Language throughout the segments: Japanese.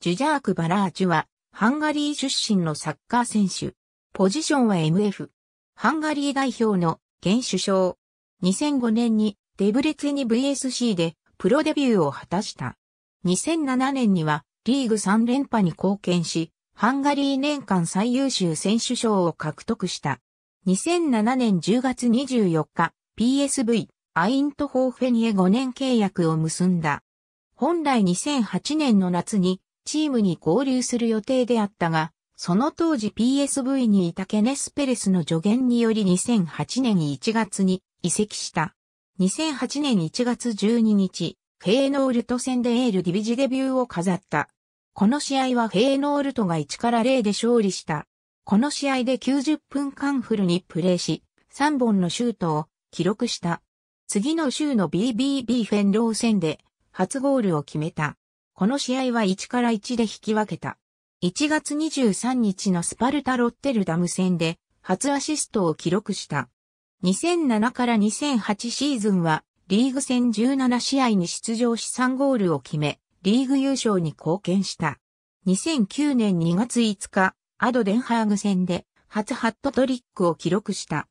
ジュジャーク・バラージュは、ハンガリー出身のサッカー選手。ポジションは MF。ハンガリー代表の現首相。2005年にデブレツェに VSC でプロデビューを果たした。2007年にはリーグ3連覇に貢献し、ハンガリー年間最優秀選手賞を獲得した。2007年10月24日、PSV、アイントホーフェニへ5年契約を結んだ。本来2008年の夏にチームに合流する予定であったが、その当時 PSV にいたケネス・ペレスの助言により2008年1月に移籍した。2008年1月12日、フェーノールト戦でエールディビジデビューを飾った。この試合はフェーノールトが1から0で勝利した。この試合で90分間フルにプレーし、3本のシュートを記録した。次の週の BBB フェンロー戦で初ゴールを決めた。この試合は1から1で引き分けた。1月23日のスパルタ・ロッテルダム戦で初アシストを記録した。2007から2008シーズンはリーグ戦17試合に出場し3ゴールを決め、リーグ優勝に貢献した。2009年2月5日、アド・デンハーグ戦で初ハットトリックを記録した。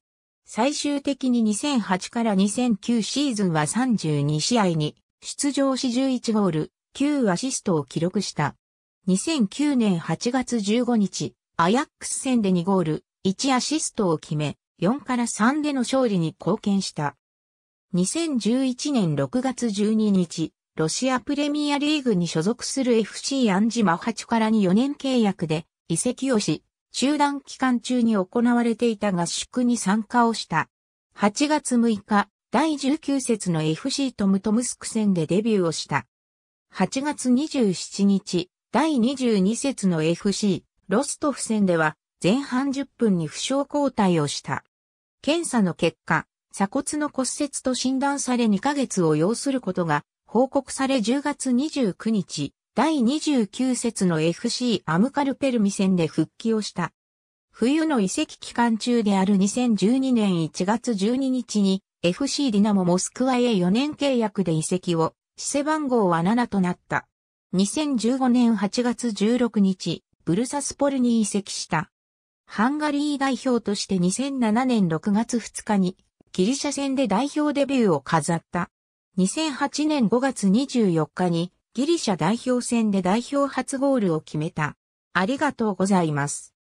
最終的に2008から2009シーズンは32試合に出場し11ゴール、9アシストを記録した。2009年8月15日、アヤックス戦で2ゴール、1アシストを決め、4から3での勝利に貢献した。2011年6月12日、ロシアプレミアリーグに所属する FC アンジマハチュからに4年契約で移籍をし、中断期間中に行われていた合宿に参加をした。8月6日、第19節の FC トムトムスク戦でデビューをした。8月27日、第22節の FC、ロストフ戦では、前半10分に負傷交代をした。検査の結果、鎖骨の骨折と診断され2ヶ月を要することが報告され10月29日、第29節の FC アムカルペルミ戦で復帰をした。冬の移籍期間中である2012年1月12日に FC ディナモモスクワへ4年契約で移籍を市世番号は7となった。2015年8月16日、ブルサスポルに移籍した。ハンガリー代表として2007年6月2日にギリシャ戦で代表デビューを飾った。2008年5月24日にギリシャ代表戦で代表初ゴールを決めた。ありがとうございます。